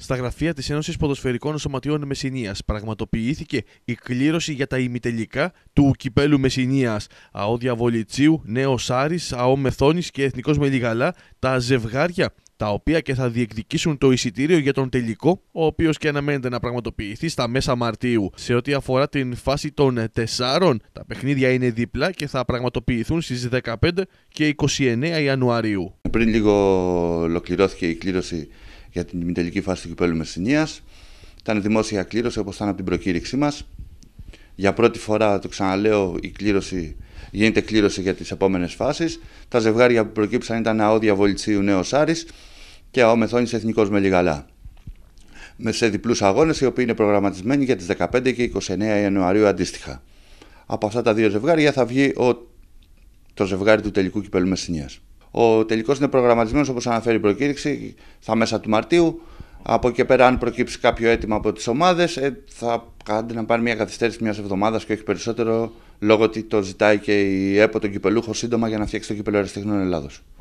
Στα γραφεία της Ένωσης Ποδοσφαιρικών Σωματείων Μεσυνία πραγματοποιήθηκε η κλήρωση για τα ημιτελικά του κυπέλου Μεσυνία ΑΟ Διαβολητσίου, Νέο Άρη, ΑΟ Μεθόνη και Εθνικός Μελιγαλά, τα ζευγάρια τα οποία και θα διεκδικήσουν το εισιτήριο για τον τελικό, ο οποίος και αναμένεται να πραγματοποιηθεί στα μέσα Μαρτίου. Σε ό,τι αφορά την φάση των τεσσάρων, τα παιχνίδια είναι δίπλα και θα πραγματοποιηθούν στις 15 και 29 Ιανουαρίου. Πριν λίγο ολοκληρώθηκε η κλήρωση για την τελική φάση του κυπέλου Μεσσηνίας. Ήταν δημόσια κλήρωση όπως ήταν από την προκήρυξή μας. Για πρώτη φορά, το ξαναλέω, η κλήρωση, γίνεται κλήρωση για τις επόμενες φάσεις. Τα ζευγάρια που προκύψαν ήταν Αόδια Βολιτσίου Νέος Άρης και Αόμεθόνη Εθνικό Εθνικός Μελιγαλά. Με σε διπλούς αγώνες οι οποίοι είναι προγραμματισμένοι για τις 15 και 29 Ιανουαρίου αντίστοιχα. Από αυτά τα δύο ζευγάρια θα βγει ο... το ζευγάρι του τελικού κυπέλου Μεσσηνίας. Ο τελικός είναι προγραμματισμένος όπως αναφέρει η προκήρυξη στα μέσα του Μαρτίου. Από εκεί πέρα, αν προκύψει κάποιο αίτημα από τις ομάδες, ε, θα κάνετε να πάρει μια καθυστέρηση μιας εβδομάδας και όχι περισσότερο, λόγω ότι το ζητάει και η ΕΠΟ τον κυπελούχο σύντομα για να φτιάξει το κυπελό Αριστεχνών Ελλάδο.